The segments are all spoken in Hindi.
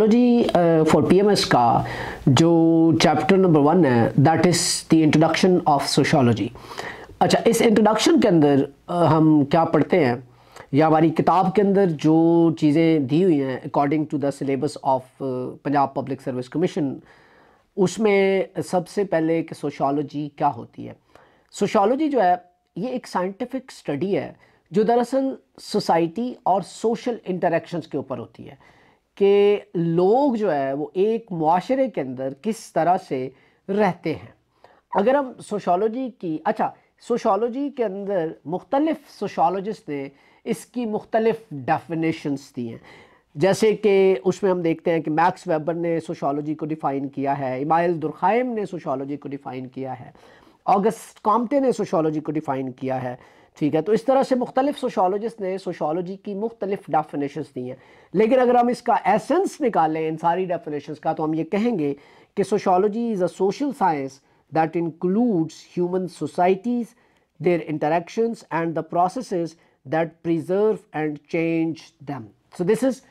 मेथडोलॉजी फॉर पीएमएस का जो चैप्टर नंबर वन है that is the introduction of sociology अच्छा इस इंट्रोडक्शन के अंदर uh, हम क्या पढ़ते हैं या हमारी किताब के अंदर जो चीज़ें दी हुई हैं according to the syllabus of Punjab public service commission उसमें सबसे पहले कि सोशोलॉजी क्या होती है सोशोलॉजी जो है ये एक साइंटिफिक स्टडी है जो दरअसल सोसाइटी और सोशल इंटरेक्शंस के ऊपर होती है कि लोग जो है वो एक माशरे के अंदर किस तरह से रहते हैं अगर हम सोशोलॉजी की अच्छा सोशोलॉजी के अंदर मुख्तलिफ सोशोलॉजिस्ट ने इसकी मुख्तलिफ डेफिनेशंस दी हैं जैसे कि उसमें हम देखते हैं कि मैक्स वेबर ने सोशोलॉजी को डिफ़ाइन किया है इमायल दुरखाइम ने सोशोलॉजी को डिफ़ाइन किया है ऑगस्ट कॉम्टे ने सोशोलॉजी को डिफ़ाइन किया है ठीक है तो इस तरह से मुख्तलिफ सोशोलॉजिस्ट ने सोशोलॉजी की मुख्तलिफ डेफिनेशन दी हैं लेकिन अगर हम इसका एसेंस निकालें इन सारी डेफिनेशन का तो हम ये कहेंगे कि sociology is a social science that includes human societies their interaction and the process that preserve and change them so this is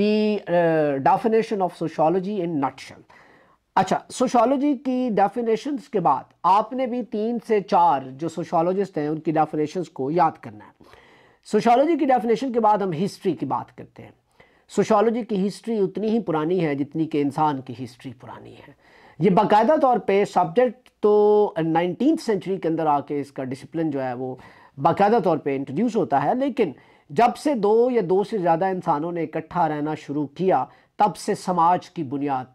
the definition of sociology in in अच्छा सोशोलॉजी की डेफिनेशन के बाद आपने भी तीन से चार जो सोशोलॉजिस्ट हैं उनकी डेफिनेशन को याद करना है सोशोलॉजी की डेफिनेशन के बाद हम हिस्ट्री की बात करते हैं सोशोलॉजी की हिस्ट्री उतनी ही पुरानी है जितनी कि इंसान की हिस्ट्री पुरानी है ये बाकायदा तौर पे सब्जेक्ट तो नाइनटीन सेंचुरी के अंदर आके इसका डिसिप्लिन जो है वो बाकायदा तौर पे इंट्रोड्यूस होता है लेकिन जब से दो या दो से ज़्यादा इंसानों ने इकट्ठा रहना शुरू किया तब से समाज की बुनियाद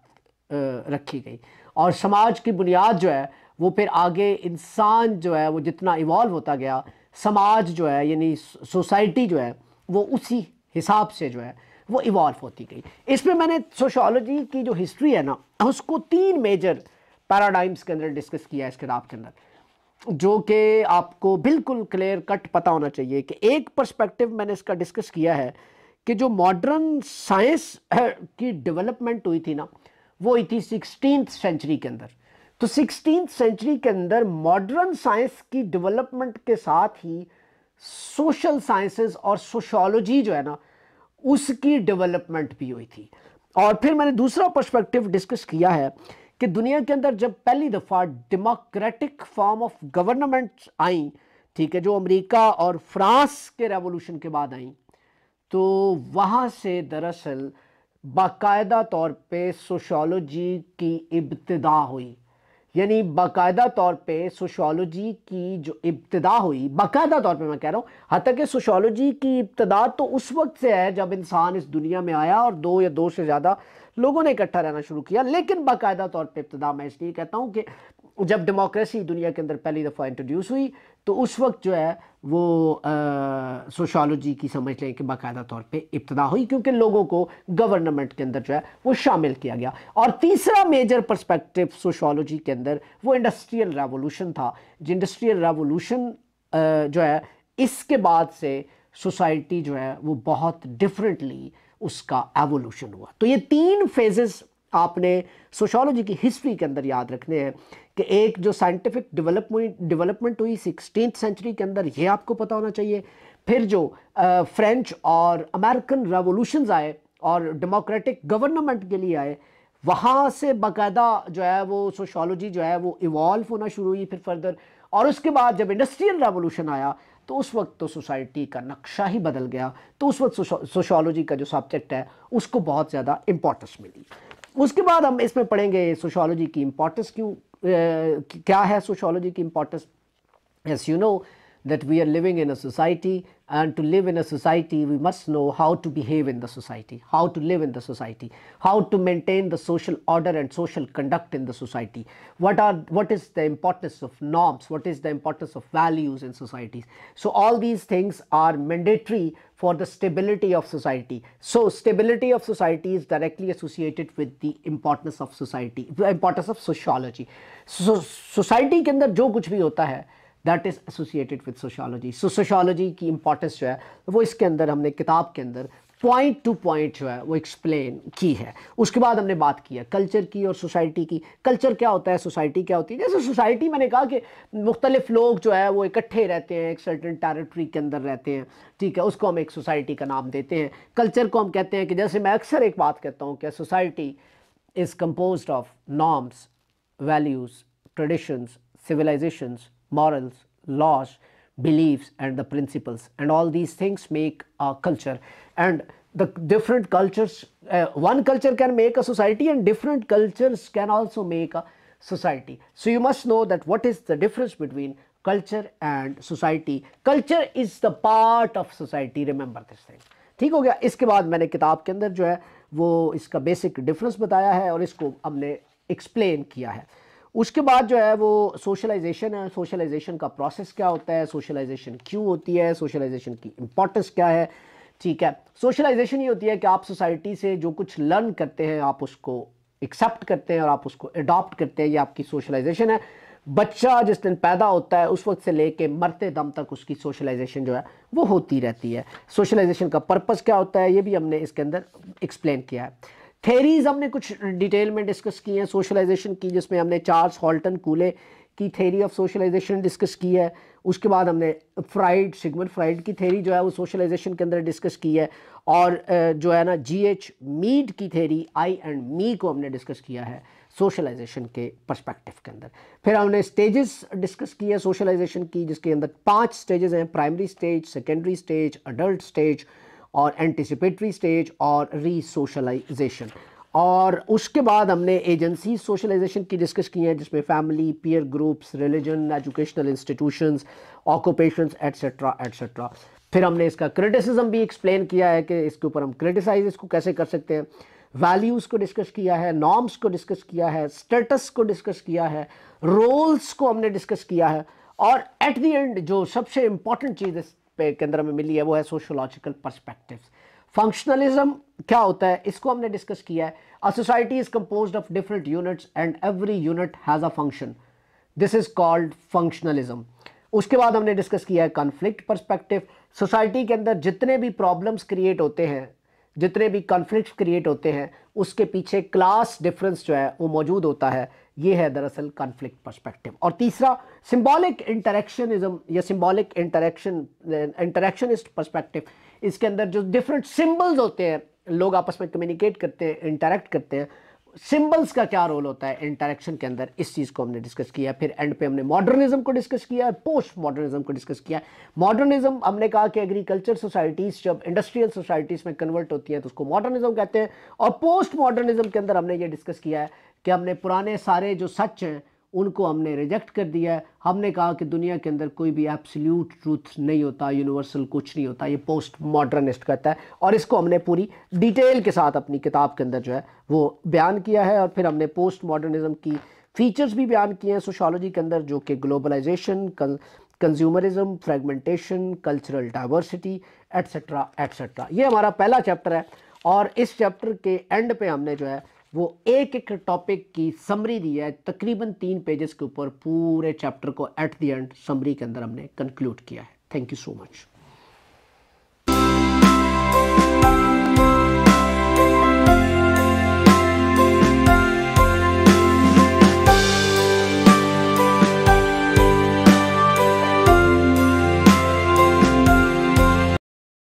रखी गई और समाज की बुनियाद जो है वो फिर आगे इंसान जो है वो जितना इवॉल्व होता गया समाज जो है यानी सोसाइटी जो है वो उसी हिसाब से जो है वो इवॉल्व होती गई इसमें मैंने सोशोलॉजी की जो हिस्ट्री है ना उसको तीन मेजर पैराडाइम्स के अंदर डिस्कस किया है इस किताब के अंदर जो कि आपको बिल्कुल क्लियर कट पता होना चाहिए कि एक पर्सपेक्टिव मैंने इसका डिस्कस किया है कि जो मॉडर्न साइंस की डेवलपमेंट हुई थी ना वो थी सिक्सटीन सेंचुरी के अंदर तो सिक्सटीन सेंचुरी के अंदर मॉडर्न साइंस की डेवलपमेंट के साथ ही सोशल साइंसेस और सोशोलॉजी जो है ना उसकी डेवलपमेंट भी हुई थी और फिर मैंने दूसरा पर्सपेक्टिव डिस्कस किया है कि दुनिया के अंदर जब पहली दफ़ा डेमोक्रेटिक फॉर्म ऑफ गवर्नमेंट आई ठीक है जो अमेरिका और फ्रांस के रेवोल्यूशन के बाद आई तो वहाँ से दरअसल बाकायदा तौर पे सोशोलॉजी की इब्तदा हुई यानी बाकायदा तौर पे सोशोलॉजी की जो इब्तदा हुई बाकायदा तौर पे मैं कह रहा हूँ हती कि सोशोलॉजी की इब्तदा तो उस वक्त से है जब इंसान इस दुनिया में आया और दो या दो से ज़्यादा लोगों ने इकट्ठा रहना शुरू किया लेकिन बाकायदा तौर पे इब्तदा मैं इसलिए कहता हूँ कि जब डेमोक्रेसी दुनिया के अंदर पहली दफ़ा इंट्रोड्यूस हुई तो उस वक्त जो है वो सोशोलॉजी की समझ लें कि बाकायदा तौर पे इब्तदा हुई क्योंकि लोगों को गवर्नमेंट के अंदर जो है वो शामिल किया गया और तीसरा मेजर पर्सपेक्टिव सोशोलॉजी के अंदर वो इंडस्ट्रियल रेवोल्यूशन था जो इंडस्ट्रियल रेवोल्यूशन जो है इसके बाद से सोसाइटी जो है वो बहुत डिफरेंटली उसका एवोल्यूशन हुआ तो ये तीन फेजेस आपने सोशोलॉजी की हिस्ट्री के अंदर याद रखने हैं कि एक जो साइंटिफिक डेवलपमेंट डेवलपमेंट हुई सिक्सटीन सेंचुरी के अंदर ये आपको पता होना चाहिए फिर जो आ, फ्रेंच और अमेरिकन रेवोल्यूशन आए और डेमोक्रेटिक गवर्नमेंट के लिए आए वहाँ से बाकायदा जो है वो सोशोलॉजी जो है वो इवॉल्व होना शुरू हुई फिर फर्दर और उसके बाद जब इंडस्ट्रियल रेवोल्यूशन आया तो उस वक्त तो सोसाइटी का नक्शा ही बदल गया तो उस वक्त सोशोलॉजी का जो सब्जेक्ट है उसको बहुत ज़्यादा इम्पोर्टेंस मिली उसके बाद हम इसमें पढ़ेंगे सोशोलॉजी की इम्पोर्टेंस क्यों क्या है सोशोलॉजी की importance as you know that we are living in a society and to live in a society we must know how to behave in the society, how to live in the society, how to maintain the social order and social conduct in the society, what are what is the importance of norms, what is the importance of values in societies. So all these things are mandatory for the stability of society. So stability of society is directly associated with the importance of society, the importance of sociology. So society के अंदर जो कुछ भी that is associated with sociology so sociology की इम्पोर्टेंस जो है वो इसके अंदर हमने किताब के अंदर पॉइंट टू पॉइंट जो है वो एक्सप्लेन की है उसके बाद हमने बात की है कल्चर की और सोसाइटी की कल्चर क्या होता है सोसाइटी क्या होती है जैसे सोसाइटी मैंने कहा कि मुख्तलिफ लोग जो है वो इकट्ठे रहते हैं एक सर्टन टेरिटरी के अंदर रहते हैं ठीक है उसको हम एक सोसाइटी का नाम देते हैं कल्चर को हम कहते हैं कि जैसे मैं अक्सर एक बात कहता हूँ कि society is compose of norms values traditions civilizations, morals, laws, beliefs and the principles and all these things make a culture and the different cultures uh, one culture can make a society and different cultures can also make a society so you must know that what is the difference between culture and society culture is the part of society remember this thing ठीक हो गया इसके बाद मैंने किताब के अंदर जो है वो इसका बेसिक डिफरेंस बताया है और इसको हमने एक्सप्लेन किया है उसके बाद जो है वो सोशलाइजेशन है सोशलाइजेशन का प्रोसेस क्या होता है सोशलाइजेशन क्यों होती है सोशलाइजेशन की इम्पोर्टेंस क्या है ठीक है सोशलाइजेशन ये होती है कि आप सोसाइटी से जो कुछ लर्न करते हैं आप उसको एक्सेप्ट करते हैं और आप उसको एडॉप्ट करते हैं ये आपकी सोशलाइजेशन है बच्चा जिस दिन पैदा होता है उस वक्त से लेके मरते दम तक उसकी सोशलाइजेशन जो है वो होती रहती है सोशलाइजेशन का पर्पज़ क्या होता है ये भी हमने इसके अंदर एक्सप्लेन किया है थेरीज हमने कुछ डिटेल में डिस्कस की हैं सोशलाइजेशन की जिसमें हमने चार्ल्स हॉल्टन कूले की थेरी ऑफ सोशलाइजेशन डिस्कस की है उसके बाद हमने फ्राइड सिगमन फ्राइड की थेरी जो है वो सोशलाइजेशन के अंदर डिस्कस की है और जो है ना जी एच मीड की थेरी आई एंड मी को हमने डिस्कस किया है सोशलाइजेशन के पर्सपेक्टिव के अंदर फिर हमने स्टेजेस डिस्कस की है सोशलाइजेशन की जिसके अंदर पांच स्टेजेस हैं primary stage secondary stage adult stage और एंटिसिपेटरी स्टेज और री सोशलाइजेशन और उसके बाद हमने एजेंसी सोशलाइजेशन की डिस्कस की है जिसमें family peer groups religion educational institutions occupations etcetera etcetera फिर हमने इसका क्रिटिसिज्म भी एक्सप्लेन किया है कि इसके ऊपर हम क्रिटिसाइज इसको कैसे कर सकते हैं वैल्यूज़ को डिस्कस किया है नॉर्म्स को डिस्कस किया है स्टेटस को डिस्कस किया है रोल्स को हमने डिस्कस किया है और एट दी एंड जो सबसे इंपॉर्टेंट चीज़ पे के अंदर हमें मिली है वो है सोशोलॉजिकल परस्पेक्टिव फंक्शनलिज्म क्या होता है इसको हमने डिस्कस किया है a society is compose of different units and every unit has a function this is called functionalism उसके बाद हमने डिस्कस किया है कॉन्फ्लिक्ट परस्पेक्टिव सोसाइटी के अंदर जितने भी प्रॉब्लम्स क्रिएट होते हैं जितने भी कॉन्फ्लिक्ट क्रिएट होते हैं उसके पीछे क्लास डिफरेंस जो है वो मौजूद होता है ये है दरअसल कॉन्फ्लिक्ट पर्सपेक्टिव और तीसरा सिंबॉलिक इंटरेक्शनिज्म या सिंबॉलिक इंटरेक्शन इंटरेक्शनिस्ट पर्सपेक्टिव इसके अंदर जो डिफरेंट सिंबल्स होते हैं लोग आपस में कम्युनिकेट करते हैं इंटरेक्ट करते हैं सिंबल्स का क्या रोल होता है इंटरेक्शन के अंदर इस चीज़ को हमने डिस्कस किया फिर एंड पे हमने मॉडर्निज्म को डिस्कस किया पोस्ट मॉडर्निज्म को डिस्कस किया मॉडर्निज्म हमने कहा कि एग्रीकल्चर सोसाइटीज़ जब इंडस्ट्रियल सोसाइटीज़ में कन्वर्ट होती हैं तो उसको मॉडर्निज्म कहते हैं और पोस्ट मॉडर्निज्म के अंदर हमने ये डिस्कस किया है कि हमने पुराने सारे जो सच हैं उनको हमने रिजेक्ट कर दिया है हमने कहा कि दुनिया के अंदर कोई भी एब्सोल्यूट ट्रूथ नहीं होता यूनिवर्सल कुछ नहीं होता ये पोस्ट मॉडर्निस्ट कहता है और इसको हमने पूरी डिटेल के साथ अपनी किताब के अंदर जो है वो बयान किया है और फिर हमने पोस्ट मॉडर्निज़म की फीचर्स भी बयान किए हैं सोशोलॉजी के अंदर जो कि globalisation consumerism fragmentation cultural diversity etcetera etcetera ये हमारा पहला चैप्टर है और इस चैप्टर के एंड पे हमने जो है वो एक एक टॉपिक की समरी दी है तकरीबन तीन पेजेस के ऊपर पूरे चैप्टर को एट द एंड समरी के अंदर हमने कंक्लूड किया है थैंक यू सो मच